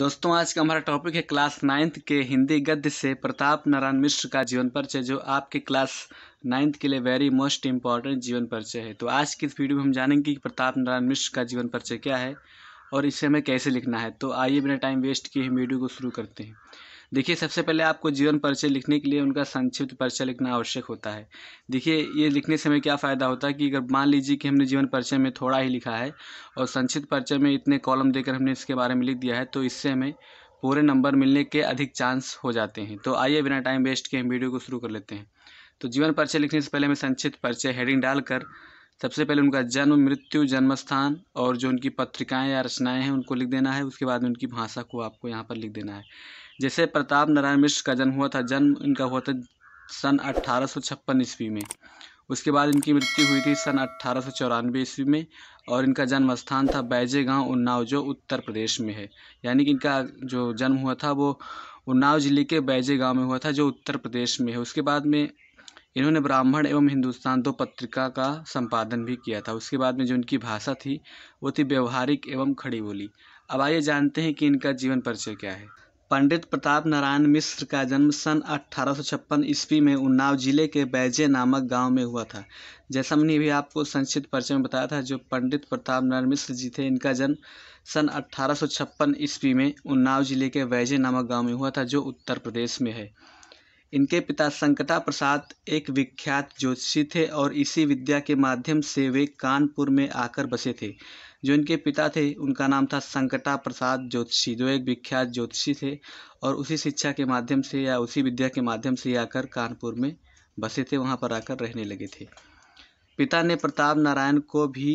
दोस्तों आज का हमारा टॉपिक है क्लास नाइन्थ के हिंदी गद्य से प्रताप नारायण मिश्र का जीवन परिचय जो आपके क्लास नाइन्थ के लिए वेरी मोस्ट इम्पॉर्टेंट जीवन परिचय है तो आज की इस वीडियो में हम जानेंगे कि प्रताप नारायण मिश्र का जीवन परिचय क्या है और इसे हमें कैसे लिखना है तो आइए बिना टाइम वेस्ट किए हम वीडियो को शुरू करते हैं देखिए सबसे पहले आपको जीवन परिचय लिखने के लिए उनका संक्षिप्त परिचय लिखना आवश्यक होता है देखिए ये लिखने से हमें क्या फ़ायदा होता है कि अगर मान लीजिए कि हमने जीवन परिचय में थोड़ा ही लिखा है और संक्षिप्त परिचय में इतने कॉलम देकर हमने इसके बारे में लिख दिया है तो इससे हमें पूरे नंबर मिलने के अधिक चांस हो जाते हैं तो आइए बिना टाइम वेस्ट के हम वीडियो को शुरू कर लेते हैं तो जीवन परिचय लिखने से पहले हमें संक्षिप्त परिचय हेडिंग डालकर सबसे पहले उनका जन्म मृत्यु जन्म स्थान और जो उनकी पत्रिकाएं या रचनाएं हैं उनको लिख देना है उसके बाद उनकी भाषा को आपको यहाँ पर लिख देना है जैसे प्रताप नारायण मिश्र का जन्म हुआ था जन्म इनका हुआ था सन अट्ठारह ईस्वी में उसके बाद इनकी मृत्यु हुई थी सन अट्ठारह ईस्वी में और इनका जन्म स्थान था बैजे गांव उन्नाव जो उत्तर प्रदेश में है यानी कि इनका जो जन्म हुआ था वो उन्नाव जिले के बैजे गांव में हुआ था जो उत्तर प्रदेश में है उसके बाद में इन्होंने ब्राह्मण एवं हिंदुस्तान दो पत्रिका का संपादन भी किया था उसके बाद में जो इनकी भाषा थी वो थी व्यवहारिक एवं खड़ी बोली अब आइए जानते हैं कि इनका जीवन परिचय क्या है पंडित प्रताप नारायण मिश्र का जन्म सन अठारह ईस्वी में उन्नाव जिले के बैजे नामक गांव में हुआ था जैसा मैंने भी आपको संक्षिप्त परिचय में बताया था जो पंडित प्रताप नारायण मिश्र जी थे इनका जन्म सन अठारह ईस्वी में उन्नाव जिले के बैजे नामक गाँव में हुआ था जो उत्तर प्रदेश में है इनके पिता संकटा प्रसाद एक विख्यात ज्योतिषी थे और इसी विद्या के माध्यम से वे कानपुर में आकर बसे थे जो इनके पिता थे उनका नाम था संकटा प्रसाद ज्योतिषी जो एक विख्यात ज्योतिषी थे और उसी शिक्षा के माध्यम से या उसी विद्या के माध्यम से आकर कानपुर में बसे थे वहाँ पर आकर रहने लगे थे पिता ने प्रताप नारायण को भी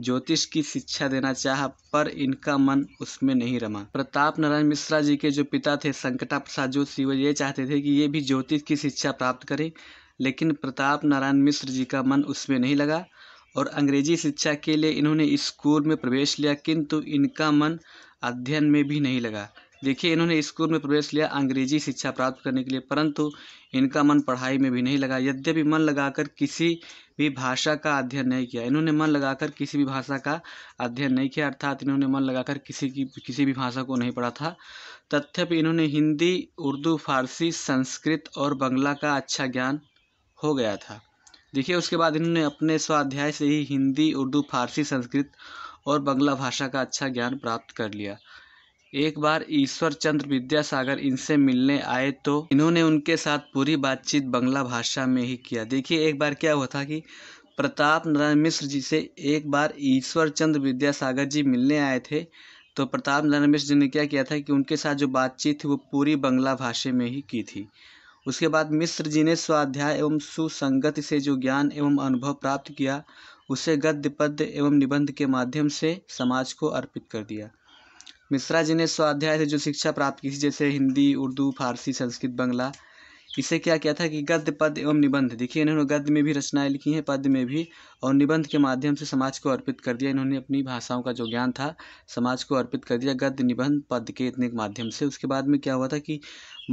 ज्योतिष की शिक्षा देना चाहा पर इनका मन उसमें नहीं रमा प्रताप नारायण मिश्रा जी के जो पिता थे संकटा प्रसाद ज्योतिषी वो ये चाहते थे कि ये भी ज्योतिष की शिक्षा प्राप्त करें लेकिन प्रताप नारायण मिश्र जी का मन उसमें नहीं लगा और अंग्रेजी शिक्षा के लिए इन्होंने स्कूल में प्रवेश लिया किंतु इनका मन अध्ययन में भी नहीं लगा देखिए इन्होंने स्कूल में प्रवेश लिया अंग्रेजी शिक्षा प्राप्त करने के लिए परंतु इनका मन पढ़ाई में भी नहीं लगा यद्यपि मन लगाकर किसी भी भाषा का अध्ययन नहीं किया इन्होंने मन लगाकर किसी भी भाषा का अध्ययन नहीं किया अर्थात इन्होंने मन लगाकर किसी की किसी भी भाषा को नहीं पढ़ा था तथ्यपि इन्होंने हिंदी उर्दू फारसी संस्कृत और बंगला का अच्छा ज्ञान हो गया था देखिए उसके बाद इन्होंने अपने स्वाध्याय से ही हिंदी उर्दू फारसी संस्कृत और बंगला भाषा का अच्छा ज्ञान प्राप्त कर लिया एक बार ईश्वर चंद्र विद्यासागर इनसे मिलने आए तो इन्होंने उनके साथ पूरी बातचीत बंगला भाषा में ही किया देखिए एक बार क्या हुआ था कि प्रताप नारायण मिश्र जी से एक बार ईश्वर चंद्र विद्यासागर जी मिलने आए थे तो प्रताप नारायण मिश्र जी ने क्या किया था कि उनके साथ जो बातचीत थी वो पूरी बंगला भाषा में ही की थी उसके बाद मिश्र जी ने स्वाध्याय एवं सुसंगति से जो ज्ञान एवं अनुभव प्राप्त किया उसे गद्य पद्य एवं निबंध के माध्यम से समाज को अर्पित कर दिया मिश्रा जी ने स्वाध्याय से जो शिक्षा प्राप्त की जैसे हिंदी उर्दू फारसी संस्कृत बंगला इसे क्या किया था कि गद्य पद एवं निबंध देखिए इन्होंने गद्य में भी रचनाएं लिखी हैं पद में भी और निबंध के माध्यम से समाज को अर्पित कर दिया इन्होंने अपनी भाषाओं का जो ज्ञान था समाज को अर्पित कर दिया गद्य निबंध पद के इतने के माध्यम से उसके बाद में क्या हुआ था कि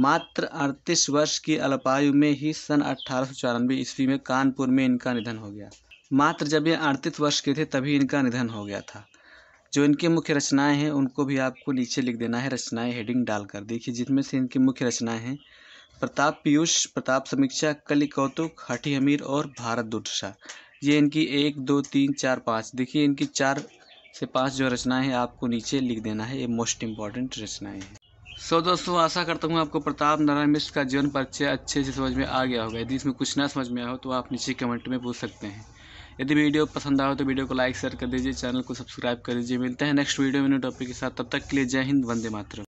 मात्र अड़तीस वर्ष की अल्पायु में ही सन अठारह ईस्वी में कानपुर में इनका निधन हो गया मात्र जब ये अड़तीस वर्ष के थे तभी इनका निधन हो गया था जो इनके मुख्य रचनाएं हैं उनको भी आपको नीचे लिख देना है रचनाएं हेडिंग डालकर देखिए जिसमें से इनकी मुख्य रचनाएं हैं प्रताप पीयूष प्रताप समीक्षा कली कौतुक हठी हमीर और भारत दुर्दशा ये इनकी एक दो तीन चार पाँच देखिए इनकी चार से पाँच जो रचनाएं हैं आपको नीचे लिख देना है ये मोस्ट इम्पॉर्टेंट रचनाएं हैं सो दोस्तों आशा करता हूँ आपको प्रताप नारायण मिश्र का जीवन परिचय अच्छे से समझ में आ गया होगा यदि इसमें कुछ ना समझ में आया हो तो आप नीचे कमेंट में पूछ सकते हैं यदि वीडियो पसंद आए तो वीडियो को लाइक शेयर कर दीजिए चैनल को सब्सक्राइब कर दीजिए मिलते हैं नेक्स्ट वीडियो में टॉपिक के साथ तब तक के लिए जय हिंद वंदे मातृ